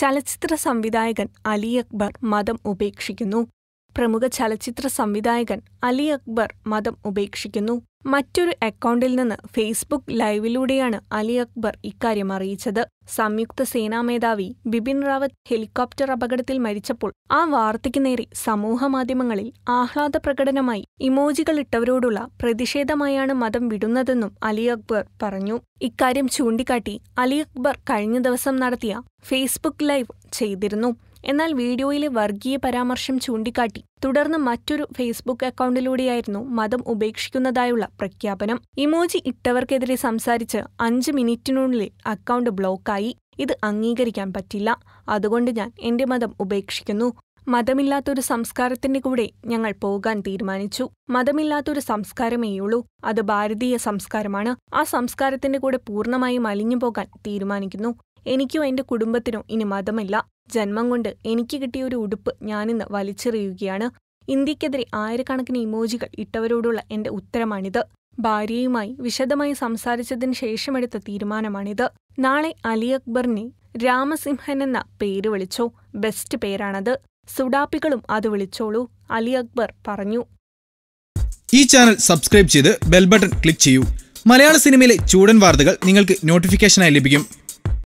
ചലച്ചിത്ര സംവിധായകൻ അലി അക്ബർ മതം ഉപേക്ഷിക്കുന്നു പ്രമുഖ ചലച്ചിത്ര സംവിധായകൻ അലി അക്ബർ മതം ഉപേക്ഷിക്കുന്നു മറ്റൊരു അക്കൗണ്ടിൽ നിന്ന് ഫേസ്ബുക്ക് ലൈവിലൂടെയാണ് അലി അക്ബർ ഇക്കാര്യം അറിയിച്ചത് സംയുക്ത സേനാ മേധാവി ബിപിൻ റാവത്ത് ഹെലികോപ്റ്റർ അപകടത്തിൽ മരിച്ചപ്പോൾ ആ വാർത്തയ്ക്ക് നേരെ സമൂഹമാധ്യമങ്ങളിൽ ആഹ്ലാദ പ്രകടനമായി ഇമോജികളിട്ടവരോടുള്ള പ്രതിഷേധമായാണ് മതം വിടുന്നതെന്നും അലി അക്ബർ പറഞ്ഞു ഇക്കാര്യം ചൂണ്ടിക്കാട്ടി അലി അക്ബർ കഴിഞ്ഞ ദിവസം നടത്തിയ ഫേസ്ബുക്ക് ലൈവ് ചെയ്തിരുന്നു എന്നാൽ വീഡിയോയിലെ വർഗീയ പരാമർശം ചൂണ്ടിക്കാട്ടി തുടർന്ന് മറ്റൊരു ഫേസ്ബുക്ക് അക്കൗണ്ടിലൂടെയായിരുന്നു മതം ഉപേക്ഷിക്കുന്നതായുള്ള പ്രഖ്യാപനം ഇമോജി ഇട്ടവർക്കെതിരെ സംസാരിച്ച് അഞ്ച് മിനിറ്റിനുള്ളിൽ അക്കൗണ്ട് ബ്ലോക്കായി ഇത് അംഗീകരിക്കാൻ പറ്റില്ല അതുകൊണ്ട് ഞാൻ എന്റെ മതം ഉപേക്ഷിക്കുന്നു മതമില്ലാത്തൊരു സംസ്കാരത്തിന്റെ കൂടെ ഞങ്ങൾ പോകാൻ തീരുമാനിച്ചു മതമില്ലാത്തൊരു സംസ്കാരമേയുള്ളൂ അത് ഭാരതീയ സംസ്കാരമാണ് ആ സംസ്കാരത്തിന്റെ കൂടെ പൂർണ്ണമായും അലിഞ്ഞു പോകാൻ തീരുമാനിക്കുന്നു എനിക്കോ എന്റെ കുടുംബത്തിനോ ഇനി മതമില്ല ജന്മം കൊണ്ട് എനിക്ക് കിട്ടിയ ഒരു ഉടുപ്പ് ഞാനിന്ന് വലിച്ചെറിയുകയാണ് ഇന്ത്യക്കെതിരെ ആയിരക്കണക്കിന് ഇമോജികൾ ഇട്ടവരോടുള്ള എന്റെ ഉത്തരമാണിത് ഭാര്യയുമായി വിശദമായി സംസാരിച്ചതിന് ശേഷമെടുത്ത തീരുമാനമാണിത് നാളെ അലി അക്ബറിനെ രാമസിംഹൻ എന്ന പേര് വിളിച്ചോ ബെസ്റ്റ് പേരാണത് സുഡാപ്പികളും അത് വിളിച്ചോളൂ അലി അക്ബർ പറഞ്ഞു ഈ ചാനൽ സബ്സ്ക്രൈബ് ചെയ്ത് ബെൽ ബട്ടൺ ക്ലിക്ക് ചെയ്യൂ മലയാള സിനിമയിലെ ചൂടൻ വാർത്തകൾ നിങ്ങൾക്ക് നോട്ടിഫിക്കേഷനായി ലഭിക്കും